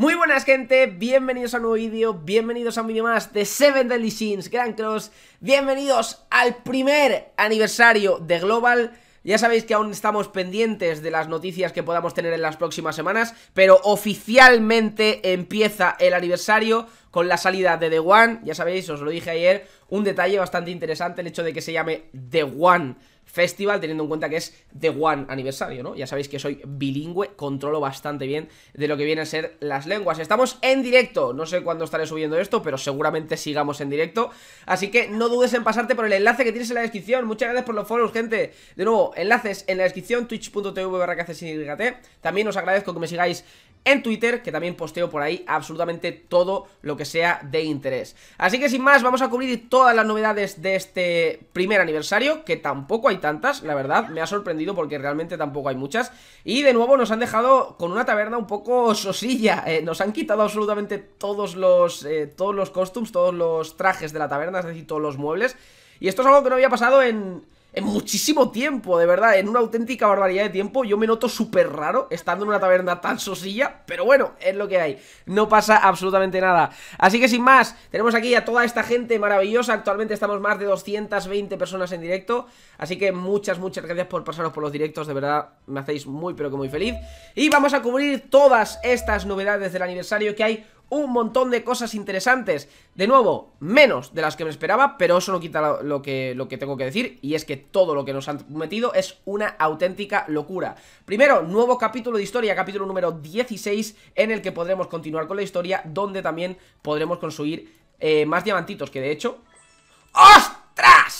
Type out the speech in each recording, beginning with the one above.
Muy buenas gente, bienvenidos a un nuevo vídeo, bienvenidos a un vídeo más de Seven Deadly Sins Grand Cross Bienvenidos al primer aniversario de Global ya sabéis que aún estamos pendientes de las noticias que podamos tener en las próximas semanas, pero oficialmente empieza el aniversario con la salida de The One. Ya sabéis, os lo dije ayer, un detalle bastante interesante el hecho de que se llame The One Festival, teniendo en cuenta que es The One aniversario, ¿no? Ya sabéis que soy bilingüe, controlo bastante bien de lo que vienen a ser las lenguas. Estamos en directo, no sé cuándo estaré subiendo esto, pero seguramente sigamos en directo. Así que no dudes en pasarte por el enlace que tienes en la descripción. Muchas gracias por los follows, gente. De nuevo, enlaces en la descripción, twitch.tv barra También os agradezco que me sigáis en Twitter, que también posteo por ahí absolutamente todo lo que sea de interés. Así que sin más, vamos a cubrir todas las novedades de este primer aniversario, que tampoco hay tantas, la verdad, me ha sorprendido porque realmente tampoco hay muchas. Y de nuevo nos han dejado con una taberna un poco sosilla, eh, nos han quitado absolutamente todos los, eh, todos los costumes, todos los trajes de la taberna, es decir, todos los muebles. Y esto es algo que no había pasado en en muchísimo tiempo, de verdad, en una auténtica barbaridad de tiempo. Yo me noto súper raro estando en una taberna tan sosilla, pero bueno, es lo que hay. No pasa absolutamente nada. Así que sin más, tenemos aquí a toda esta gente maravillosa. Actualmente estamos más de 220 personas en directo. Así que muchas, muchas gracias por pasaros por los directos. De verdad, me hacéis muy, pero que muy feliz. Y vamos a cubrir todas estas novedades del aniversario que hay un montón de cosas interesantes. De nuevo, menos de las que me esperaba, pero eso no quita lo, que, lo que tengo que decir, y es que todo lo que nos han metido es una auténtica locura. Primero, nuevo capítulo de historia, capítulo número 16, en el que podremos continuar con la historia, donde también podremos conseguir eh, más diamantitos, que de hecho... ¡Ostras!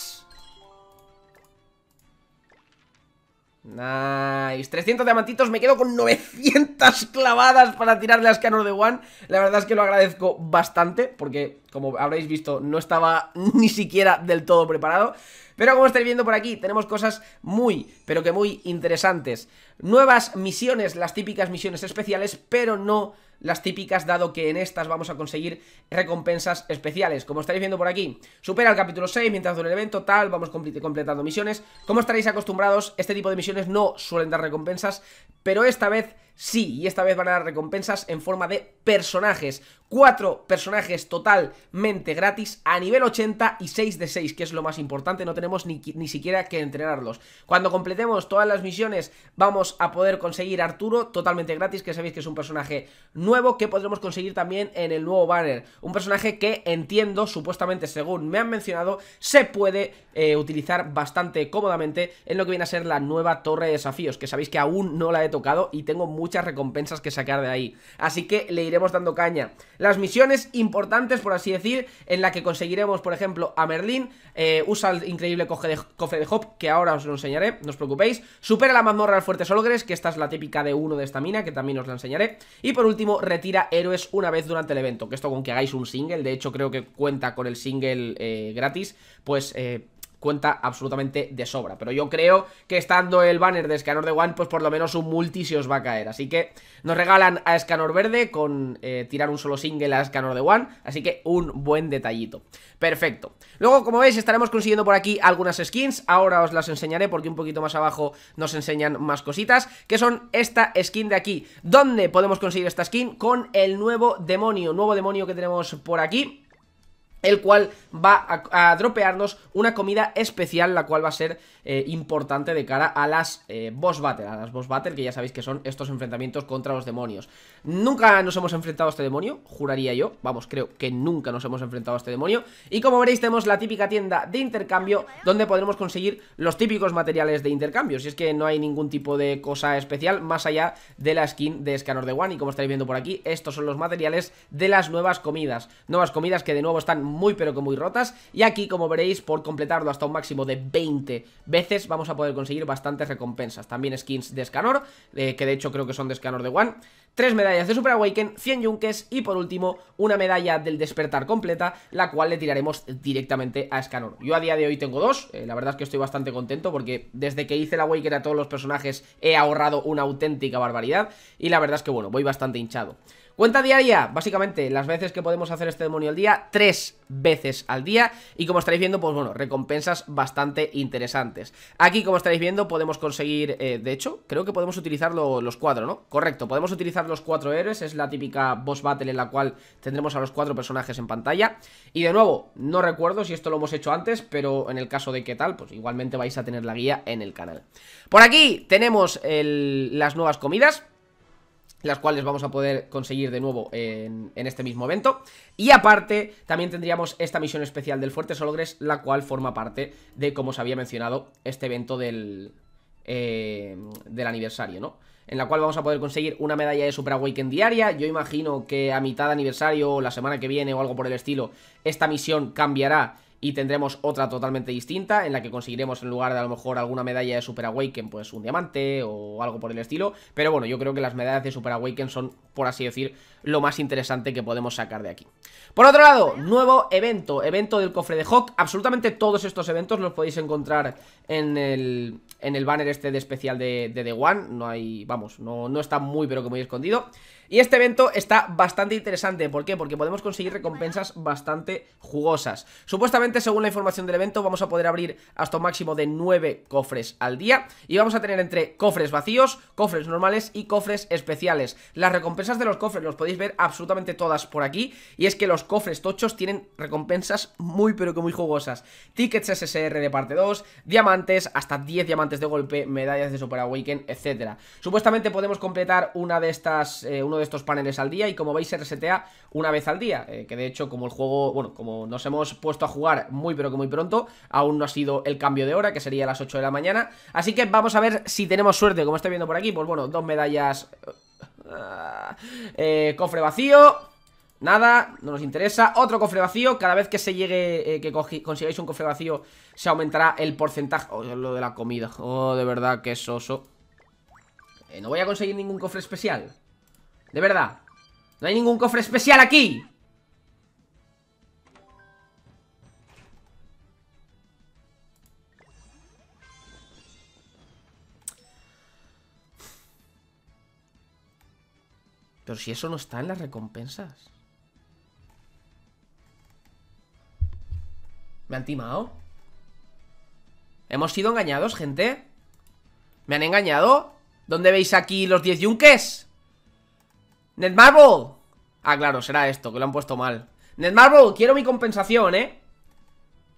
Nice, 300 diamantitos, me quedo con 900 clavadas para tirarle a Scanner de One La verdad es que lo agradezco bastante, porque como habréis visto no estaba ni siquiera del todo preparado Pero como estáis viendo por aquí, tenemos cosas muy, pero que muy interesantes Nuevas misiones, las típicas misiones especiales, pero no las típicas, dado que en estas vamos a conseguir recompensas especiales. Como estaréis viendo por aquí, supera el capítulo 6 mientras dura el evento, tal, vamos completando misiones. Como estaréis acostumbrados, este tipo de misiones no suelen dar recompensas, pero esta vez Sí, y esta vez van a dar recompensas en forma de personajes. Cuatro personajes totalmente gratis a nivel 80 y 6 de 6, que es lo más importante, no tenemos ni, siquiera que entrenarlos. Cuando completemos todas las misiones vamos a poder conseguir Arturo totalmente gratis, que sabéis que es un personaje nuevo que podremos conseguir también en el nuevo banner. Un personaje que entiendo, supuestamente según me han mencionado, se puede eh, utilizar bastante cómodamente en lo que viene a ser la nueva torre de desafíos, que sabéis que aún no la he tocado y tengo muchas recompensas que sacar de ahí. Así que le iremos dando caña. Las misiones importantes, por así decir, en la que conseguiremos, por ejemplo, a Merlin, eh, usa el increíble de, cofre de Hop, que ahora os lo enseñaré, no os preocupéis. Supera la mazmorra al Fuerte Sologres, que esta es la típica de uno de esta mina, que también os la enseñaré. Y por último, retira héroes una vez durante el evento, que esto con que hagáis un single, de hecho creo que cuenta con el single eh, gratis, pues... Eh, cuenta absolutamente de sobra. Pero yo creo que estando el banner de Escanor de One, pues por lo menos un multi se os va a caer. Así que nos regalan a Escanor Verde con eh, tirar un solo single a Escanor de One. Así que un buen detallito. Perfecto. Luego, como veis, estaremos consiguiendo por aquí algunas skins. Ahora os las enseñaré porque un poquito más abajo nos enseñan más cositas. Que son esta skin de aquí. ¿Dónde podemos conseguir esta skin? Con el nuevo demonio. Nuevo demonio que tenemos por aquí el cual va a, dropearnos una comida especial, la cual va a ser eh, importante de cara a las eh, boss battle, a las boss battle, que ya sabéis que son estos enfrentamientos contra los demonios. Nunca nos hemos enfrentado a este demonio, juraría yo, vamos, creo que nunca nos hemos enfrentado a este demonio, y como veréis tenemos la típica tienda de intercambio, donde podremos conseguir los típicos materiales de intercambio, si es que no hay ningún tipo de cosa especial, más allá de la skin de Scanner de One, y como estáis viendo por aquí, estos son los materiales de las nuevas comidas, nuevas comidas que de nuevo están muy pero que muy rotas y aquí como veréis por completarlo hasta un máximo de 20 veces vamos a poder conseguir bastantes recompensas, también skins de Escanor, eh, que de hecho creo que son de Escanor de One, 3 medallas de Super Awaken, 100 yunques y por último una medalla del despertar completa, la cual le tiraremos directamente a Escanor. Yo a día de hoy tengo dos, eh, la verdad es que estoy bastante contento porque desde que hice la Awaken a todos los personajes he ahorrado una auténtica barbaridad y la verdad es que bueno, voy bastante hinchado. Cuenta diaria, básicamente las veces que podemos hacer este demonio al día, tres veces al día y como estáis viendo, pues bueno, recompensas bastante interesantes. Aquí como estáis viendo podemos conseguir, eh, de hecho, creo que podemos utilizar los cuadros, ¿no? Correcto, podemos utilizar los cuatro héroes, es la típica boss battle en la cual tendremos a los cuatro personajes en pantalla. Y de nuevo, no recuerdo si esto lo hemos hecho antes, pero en el caso de qué tal, pues igualmente vais a tener la guía en el canal. Por aquí tenemos las nuevas comidas, las cuales vamos a poder conseguir de nuevo en, este mismo evento. Y aparte, también tendríamos esta misión especial del Fuerte Sologres, la cual forma parte de, como os había mencionado, este evento del, eh, del aniversario, ¿no? en la cual vamos a poder conseguir una medalla de Super Awaken diaria. Yo imagino que a mitad de aniversario o la semana que viene o algo por el estilo, esta misión cambiará y tendremos otra totalmente distinta en la que conseguiremos en lugar de a lo mejor alguna medalla de Super Awaken pues un diamante o algo por el estilo, pero bueno, yo creo que las medallas de Super Awaken son, por así decir, lo más interesante que podemos sacar de aquí. Por otro lado, nuevo evento, evento del cofre de Hawk, absolutamente todos estos eventos los podéis encontrar en el en el banner este de especial de, The One. No hay, vamos, no, no está muy pero que muy escondido. Y este evento está bastante interesante, ¿por qué? Porque podemos conseguir recompensas bastante jugosas. Supuestamente, según la información del evento, vamos a poder abrir hasta un máximo de 9 cofres al día y vamos a tener entre cofres vacíos, cofres normales y cofres especiales. Las recompensas de los cofres los podéis ver absolutamente todas por aquí y es que los cofres tochos tienen recompensas muy pero que muy jugosas. Tickets SSR de parte 2, diamantes, hasta 10 diamantes de golpe, medallas de Super Awaken, etcétera Supuestamente podemos completar una de estas, eh, uno de estos paneles al día y como veis se resetea una vez al día, eh, que de hecho como el juego, bueno, como nos hemos puesto a jugar muy pero que muy pronto, aún no ha sido el cambio de hora, que sería las 8 de la mañana, así que vamos a ver si tenemos suerte, como estoy viendo por aquí, pues bueno, dos medallas... Eh, cofre vacío Nada, no nos interesa Otro cofre vacío, cada vez que se llegue eh, Que consigáis un cofre vacío Se aumentará el porcentaje Oh, lo de la comida, oh, de verdad, qué soso eh, No voy a conseguir ningún cofre especial De verdad No hay ningún cofre especial aquí Pero si eso no está en las recompensas ¿Me han timado? ¿Hemos sido engañados, gente? ¿Me han engañado? ¿Dónde veis aquí los 10 yunques? ¡Netmarble! Ah, claro, será esto, que lo han puesto mal ¡Netmarble, quiero mi compensación, eh!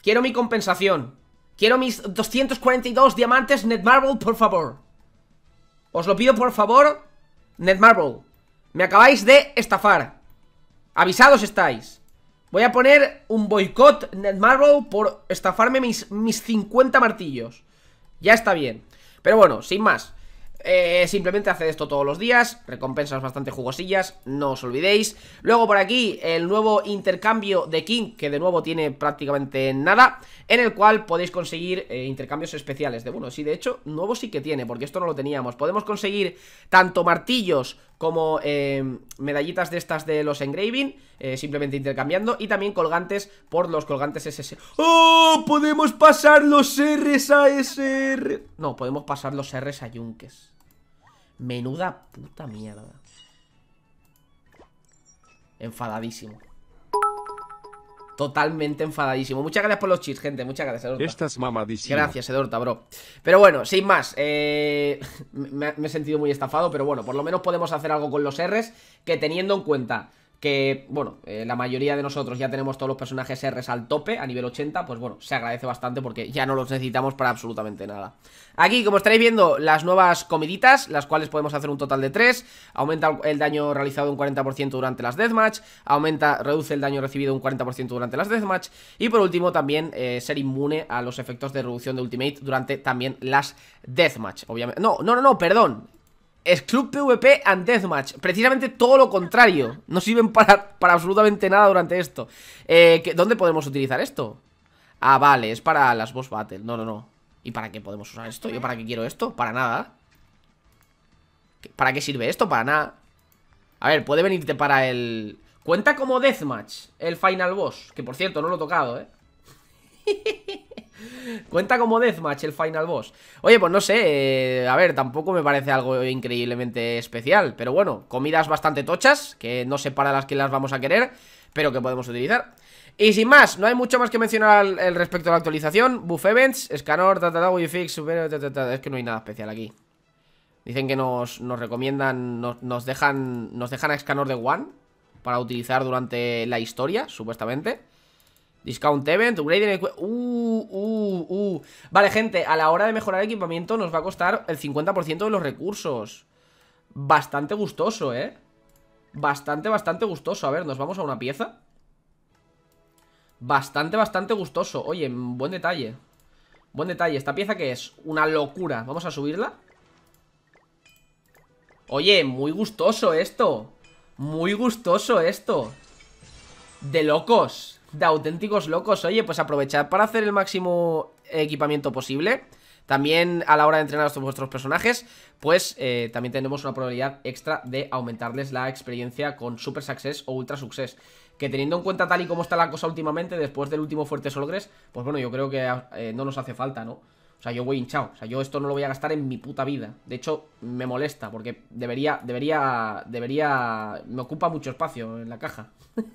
Quiero mi compensación Quiero mis 242 diamantes Netmarble, por favor Os lo pido, por favor Netmarble Me acabáis de estafar Avisados estáis Voy a poner un boicot Netmarble por estafarme mis, mis 50 martillos. Ya está bien. Pero bueno, sin más. Eh, simplemente haced esto todos los días, recompensas bastante jugosillas, no os olvidéis. Luego por aquí el nuevo intercambio de King, que de nuevo tiene prácticamente nada, en el cual podéis conseguir eh, intercambios especiales. De bueno, sí, de hecho, nuevo sí que tiene, porque esto no lo teníamos. Podemos conseguir tanto martillos como em, medallitas de estas de los engraving, eh, simplemente intercambiando, y también colgantes por los colgantes SS. ¡Oh! Podemos pasar los Rs a SR. No, podemos pasar los Rs a yunques Menuda puta mierda. Enfadadísimo totalmente enfadadísimo. Muchas gracias por los chips, gente. Muchas gracias, Edorta. Estás mamadísimo. Gracias, Edorta, bro. Pero bueno, sin más. Eh, me, me he sentido muy estafado, pero bueno, por lo menos podemos hacer algo con los R's que teniendo en cuenta que, bueno, eh, la mayoría de nosotros ya tenemos todos los personajes R al tope, a nivel 80, pues bueno, se agradece bastante porque ya no los necesitamos para absolutamente nada. Aquí, como estaréis viendo, las nuevas comiditas, las cuales podemos hacer un total de 3, aumenta el daño realizado un 40% durante las deathmatch, aumenta, reduce el daño recibido un 40% durante las deathmatch, y por último también eh, ser inmune a los efectos de reducción de ultimate durante también las deathmatch, obviamente. No, no, no, no, perdón, es Club PvP and Deathmatch Precisamente todo lo contrario No sirven para, absolutamente nada durante esto eh, ¿Dónde podemos utilizar esto? Ah, vale, es para las boss battle No, no, no ¿Y para qué podemos usar esto? ¿Yo para qué quiero esto? Para nada ¿Para qué sirve esto? Para nada A ver, puede venirte para el... Cuenta como Deathmatch El Final Boss Que por cierto, no lo he tocado, ¿eh? Cuenta como deathmatch el final boss. Oye, pues no sé, eh, a ver, tampoco me parece algo increíblemente especial. Pero bueno, comidas bastante tochas, que no sé para las que las vamos a querer, pero que podemos utilizar. Y sin más, no hay mucho más que mencionar al, respecto a la actualización. Buff events, escanor, tatata, fix, super... es que no hay nada especial aquí. Dicen que nos, recomiendan, nos, dejan, nos dejan a escanor de One para utilizar durante la historia, supuestamente. Discount event, upgrade uh, uh, uh. Vale, gente, a la hora de mejorar el equipamiento nos va a costar el 50% de los recursos Bastante gustoso, ¿eh? Bastante, bastante gustoso A ver, nos vamos a una pieza Bastante, bastante gustoso Oye, buen detalle Buen detalle, ¿esta pieza que es? Una locura Vamos a subirla Oye, muy gustoso esto Muy gustoso esto De locos de auténticos locos. Oye, pues aprovechad para hacer el máximo equipamiento posible. También a la hora de entrenar a vuestros personajes, pues eh, también tenemos una probabilidad extra de aumentarles la experiencia con Super Success o Ultra Success. Que teniendo en cuenta tal y como está la cosa últimamente, después del último Fuerte Solgres, pues bueno, yo creo que ah, eh, no nos hace falta, ¿no? O sea, yo voy hinchado. O sea, yo esto no lo voy a gastar en mi puta vida. De hecho, me molesta porque debería, debería, debería... Me ocupa mucho espacio en la caja.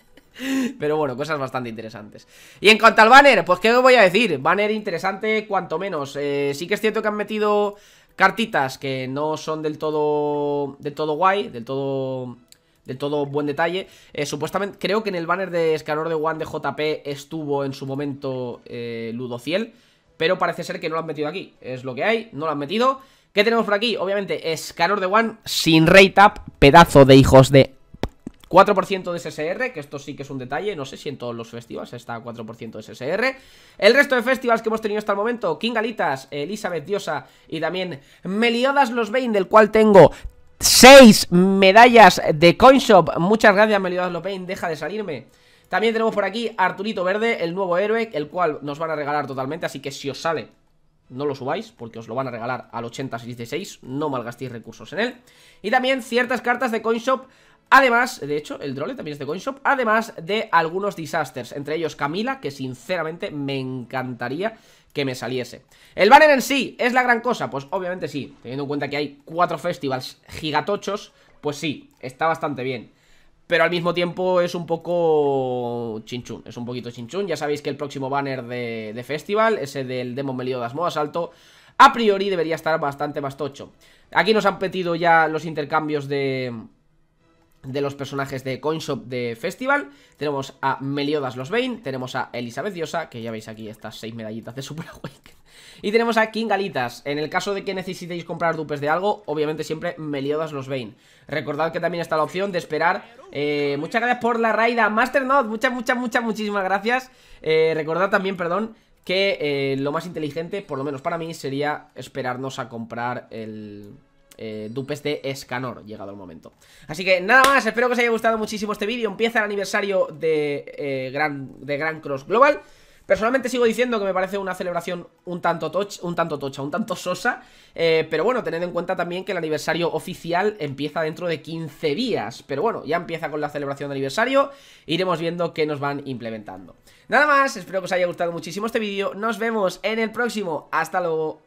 Pero bueno, cosas bastante interesantes Y en cuanto al banner, pues qué os voy a decir Banner interesante cuanto menos eh, Sí que es cierto que han metido cartitas que no son del todo del todo guay, del todo del todo buen detalle. Eh, supuestamente, creo que en el banner de Escalor de One de JP estuvo en su momento ludo eh, Ludociel, pero parece ser que no lo han metido aquí. Es lo que hay, no lo han metido. ¿Qué tenemos por aquí? Obviamente, Escalor de One sin rate up, pedazo de hijos de 4% de SSR, que esto sí que es un detalle, no sé si en todos los festivals está 4% de SSR. El resto de festivals que hemos tenido hasta el momento, Kingalitas, Elizabeth Diosa y también Meliodas Los Bain, del cual tengo 6 medallas de Coinshop. Muchas gracias Meliodas Los Bain, deja de salirme. También tenemos por aquí Arturito Verde, el nuevo héroe, el cual nos van a regalar totalmente, así que si os sale no lo subáis porque os lo van a regalar al 8066, no malgastéis recursos en él. Y también ciertas cartas de CoinShop Además, de hecho, el Drole también es de CoinShop, además de algunos disasters, entre ellos Camila, que sinceramente me encantaría que me saliese. ¿El banner en sí es la gran cosa? Pues obviamente sí, teniendo en cuenta que hay cuatro festivals gigatochos, pues sí, está bastante bien. Pero al mismo tiempo es un poco chinchún, es un poquito chinchún. Ya sabéis que el próximo banner de, festival, ese del Demon Meliodas Moda Salto, a priori debería estar bastante más tocho. Aquí nos han pedido ya los intercambios de de los personajes de Coinshop de Festival. Tenemos a Meliodas los Bane, tenemos a Elizabeth Diosa, que ya veis aquí estas seis medallitas de Super Y tenemos a King Galitas En el caso de que necesitéis comprar dupes de algo, obviamente siempre Meliodas los Bane. Recordad que también está la opción de esperar. Eh, muchas gracias por la raida, Node. Muchas, muchas, muchas, muchísimas gracias. Eh, recordad también, perdón, que eh, lo más inteligente, por lo menos para mí, sería esperarnos a comprar el eh, dupes de Escanor, llegado el momento. Así que nada más, espero que os haya gustado muchísimo este vídeo. Empieza el aniversario de, eh, Gran, de Cross Global. Personalmente sigo diciendo que me parece una celebración un tanto, un tanto tocha, un tanto sosa, eh, pero bueno, tened en cuenta también que el aniversario oficial empieza dentro de 15 días, pero bueno, ya empieza con la celebración de aniversario, iremos viendo qué nos van implementando. Nada más, espero que os haya gustado muchísimo este vídeo, nos vemos en el próximo, hasta luego.